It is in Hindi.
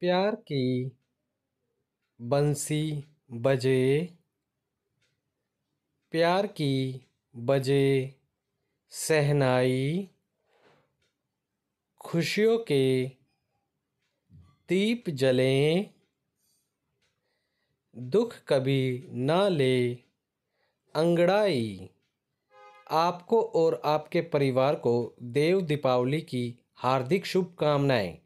प्यार की बंसी बजे प्यार की बजे सहनाई खुशियों के दीप जलें दुख कभी ना ले अंगड़ाई आपको और आपके परिवार को देव दीपावली की हार्दिक शुभकामनाएं